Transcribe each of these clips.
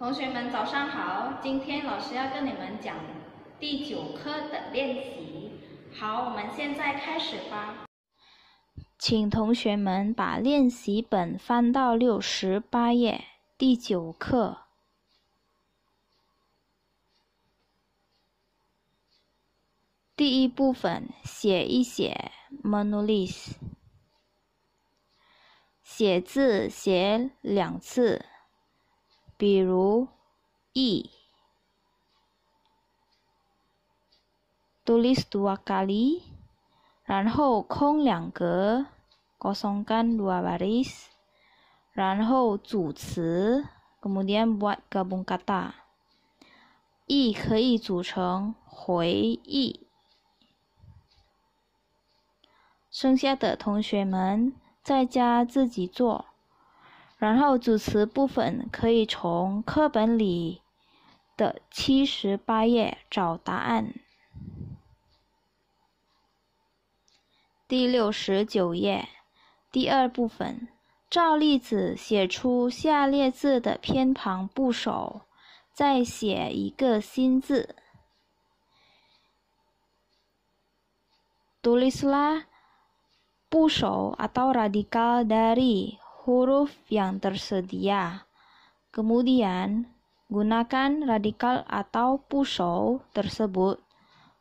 同学们早上好，今天老师要跟你们讲第九课的练习。好，我们现在开始吧。请同学们把练习本翻到六十八页，第九课第一部分，写一写 m o n o l i s 写字写两次。比如，e u i tulis dua kali, 然后空两格 kosongkan dua baris, 然后组词 kemudian buat gabung kata. e 可以组成回忆剩下的同学们在家自己做。然后，组词部分可以从课本里的七十八页找答案。第六十九页，第二部分，照例子写出下列字的偏旁部首，再写一个新字。Tulislah, 拉迪 c atau radikal dari. huruf yang tersedia. Kemudian, gunakan radikal atau pusau tersebut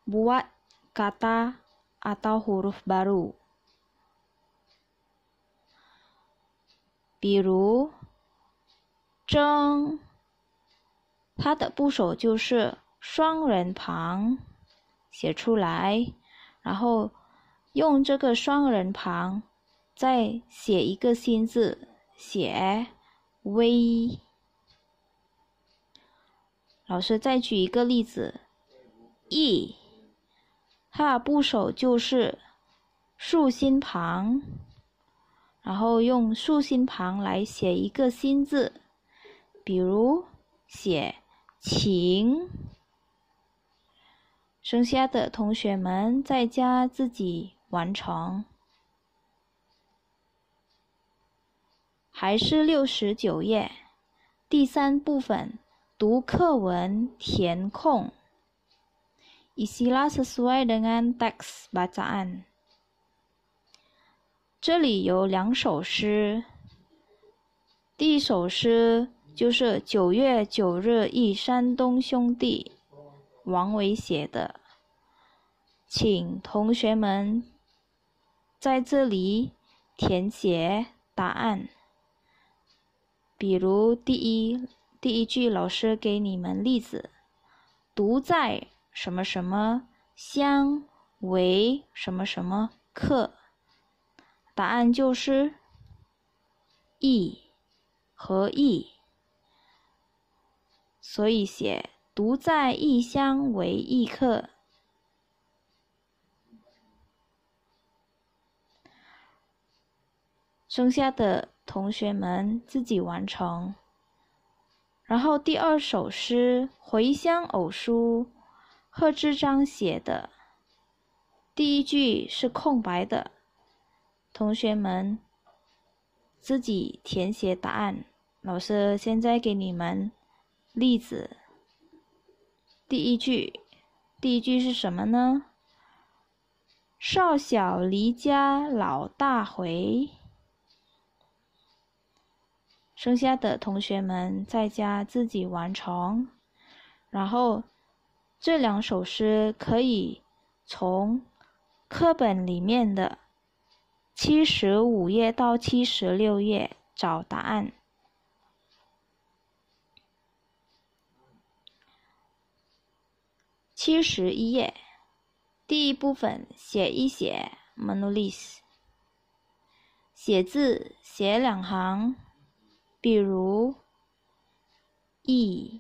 buat kata atau huruf baru. Biru, zheng, 它的部首就是双人旁，写出来，然后用这个双人旁再写一个新字，写“微”。老师再举一个例子，“ e 它的部首就是竖心旁，然后用竖心旁来写一个新字，比如写“晴”。剩下的同学们在家自己完成。还是六十九页第三部分，读课文填空。Isilah e 以先拉斯苏埃的按 tax e a 扎案，这里有两首诗，第一首诗就是九月九日忆山东兄弟，王维写的，请同学们在这里填写答案。比如第一第一句，老师给你们例子，“独在什么什么乡为什么什么客”，答案就是“意和“意。所以写“独在异乡为异客”。剩下的。同学们自己完成。然后第二首诗《回乡偶书》，贺知章写的，第一句是空白的，同学们自己填写答案。老师现在给你们例子，第一句，第一句是什么呢？少小离家，老大回。剩下的同学们在家自己完成，然后这两首诗可以从课本里面的七十五页到七十六页找答案。七十一页第一部分写一写 m o n o l i s 写字写两行。比如，e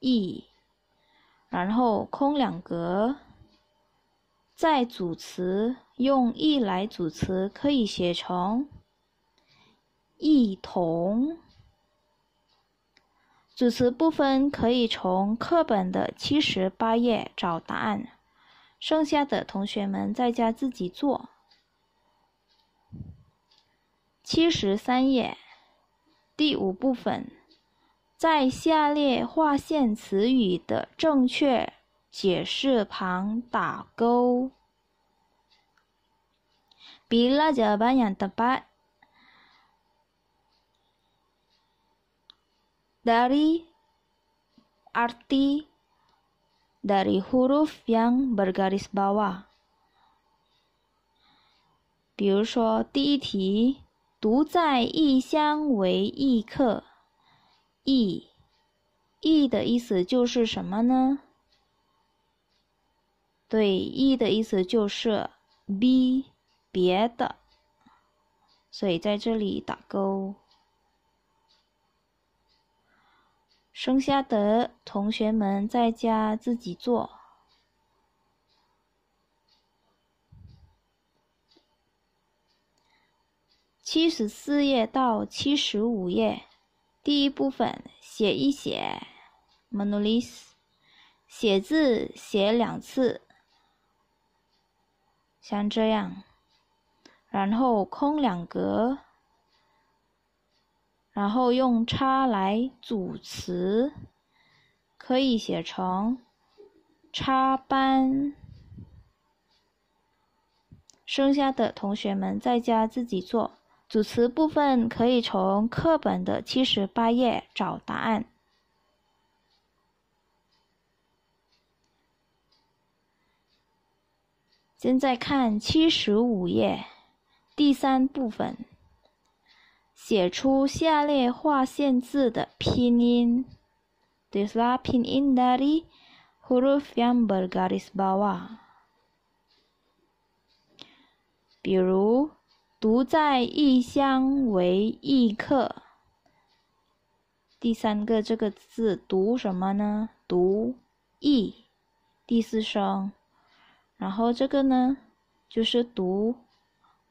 e，然后空两格，再组词，用 e 来组词可以写成一同。组词部分可以从课本的七十八页找答案，剩下的同学们在家自己做。七十三页。第五部分，在下列划线词语的正确解释旁打勾。b i l i h a n jawaban tepat dari arti dari huruf yang bergaris bawah，比如说第一题。独在异乡为异客，异，异的意思就是什么呢？对，异的意思就是 B 别的，所以在这里打勾。剩下的同学们在家自己做。七十四页到七十五页，第一部分写一写 m e n u l i s 写字写两次，像这样，然后空两格，然后用叉来组词，可以写成，叉班。剩下的同学们在家自己做。组词部分可以从课本的七十八页找答案。现在看七十五页第三部分，写出下列划线字的拼音。t 第三 i 音：daddy，huruf yang bergaris bawah。比如。独在异乡为异客。第三个这个字读什么呢？读异，第四声。然后这个呢，就是读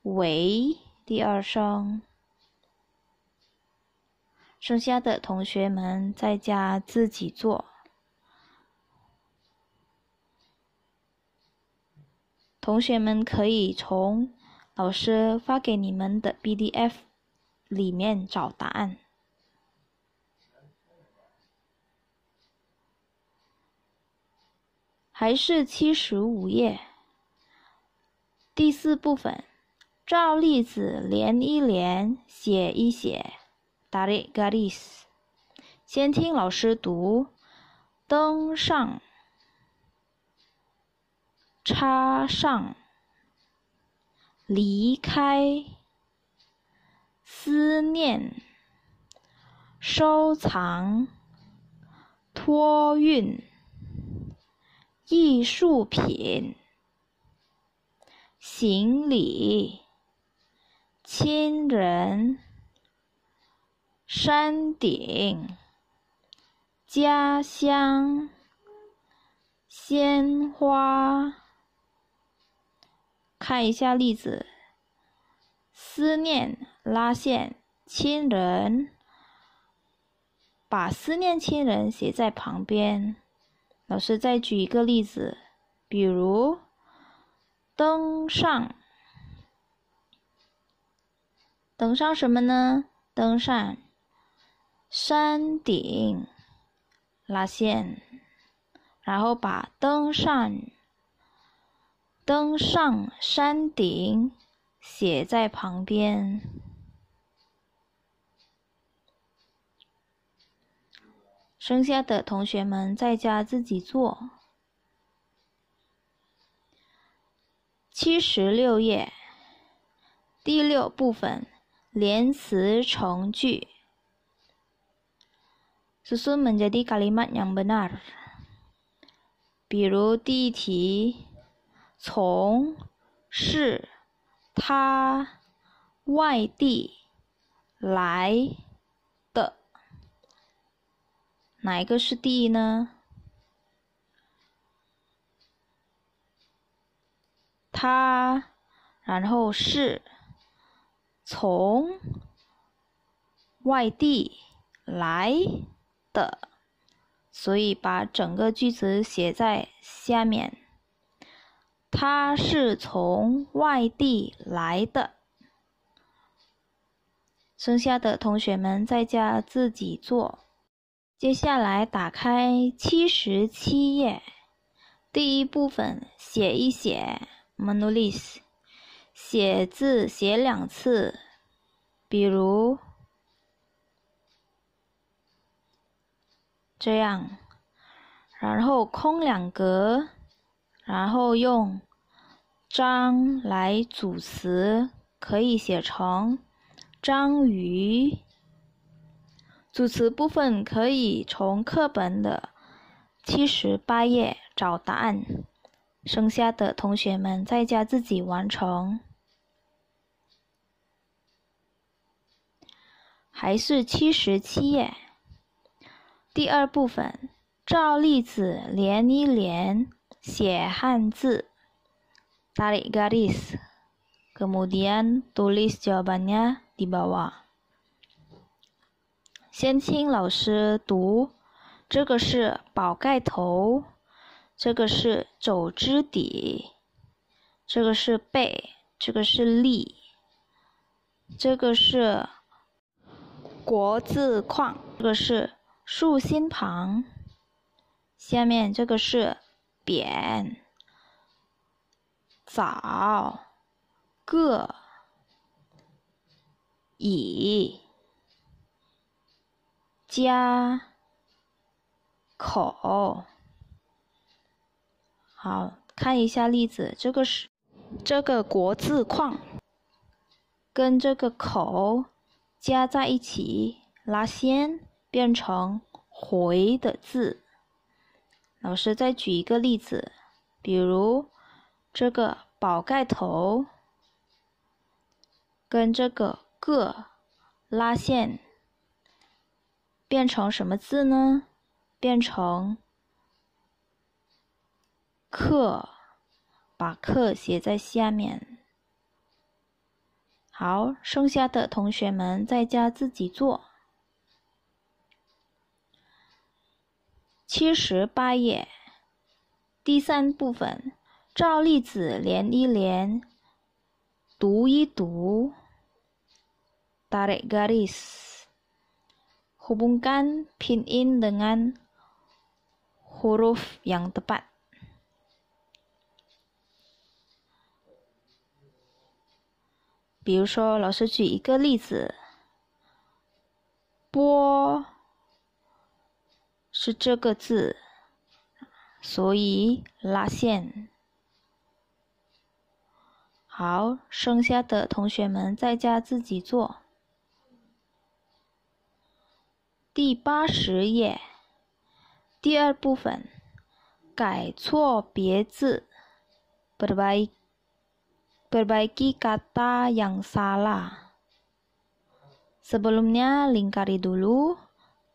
为，第二声。剩下的同学们在家自己做。同学们可以从。老师发给你们的 PDF 里面找答案，还是七十五页第四部分，照例子连一连，写一写。打，Garis。先听老师读，登上，插上。离开，思念，收藏，托运，艺术品，行李，亲人，山顶，家乡，鲜花。看一下例子，思念拉线，亲人，把思念亲人写在旁边。老师再举一个例子，比如登上，登上什么呢？登上山顶，拉线，然后把登上。登上山顶，写在旁边。剩下的同学们在家自己做。七十六页，第六部分，连词成句，Susun menjadi kalimat yang benar，比如一题。从是他外地来的，哪一个是地呢？他然后是从外地来的，所以把整个句子写在下面。他是从外地来的，剩下的同学们在家自己做。接下来打开七十七页，第一部分写一写 m o n o l i s 写字写两次，比如这样，然后空两格。然后用“章”来组词，可以写成“章鱼”。组词部分可以从课本的七十八页找答案。剩下的同学们在家自己完成。还是七十七页，第二部分照例子连一连。写汉字，画 a 然 i 画线，然后画线，然后画线，然后画线，然后画线，然后画线，然后画线，然后 a 线，然后画线，然后画线，然后画这个是画线，然这个是然后画线，然后画线，然后画这个是画线，然后画线，然后扁、早、个、以、加、口，好，看一下例子。这个是这个国字框，跟这个口加在一起，拉线变成回的字。老师再举一个例子，比如这个“宝盖头”跟这个“个拉线，变成什么字呢？变成“课”，把“课”写在下面。好，剩下的同学们在家自己做。七十八页，第三部分，照例子连一连，读一读，tarik garis，hubungkan pinyin dengan huruf yang tepat。比如说，老师举一个例子，b。是这个字，所以拉线。好，剩下的同学们在家自己做。第八十页，第二部分，改错别字。perbaik perbaiki kata yang salah. Sebelumnya lingkari dulu.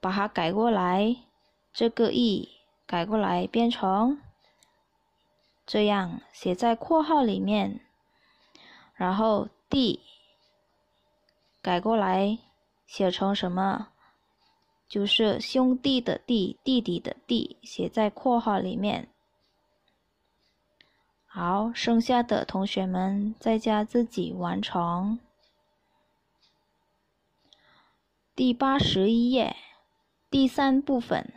把它改过来，这个 “e” 改过来变成这样，写在括号里面。然后 “d” 改过来写成什么？就是兄弟的弟，弟弟的弟，写在括号里面。好，剩下的同学们在家自己完成第八十一页。第三部分，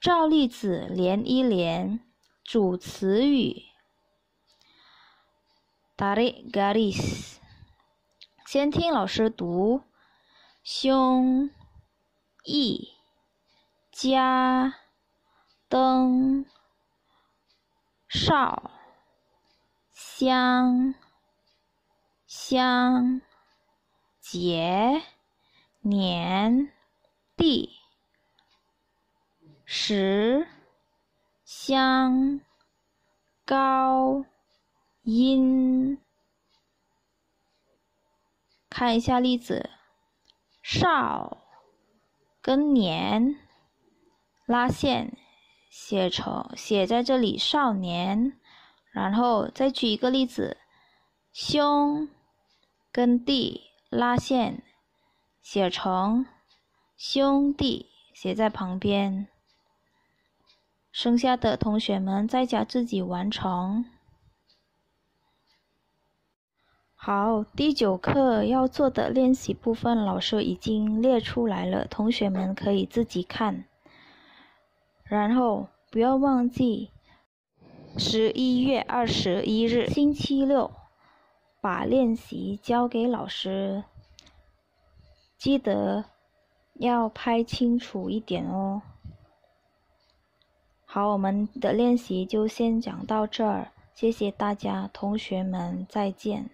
照例子连一连，组词语。daris garis，先听老师读，兄，义，家，灯，少，香、香、节，年，地。十，香高，音，看一下例子，少，跟年，拉线写成写在这里，少年，然后再举一个例子，兄，跟弟拉线写成兄弟写在旁边。剩下的同学们在家自己完成。好，第九课要做的练习部分，老师已经列出来了，同学们可以自己看。然后不要忘记，十一月二十一日，星期六，把练习交给老师。记得要拍清楚一点哦。好，我们的练习就先讲到这儿，谢谢大家，同学们再见。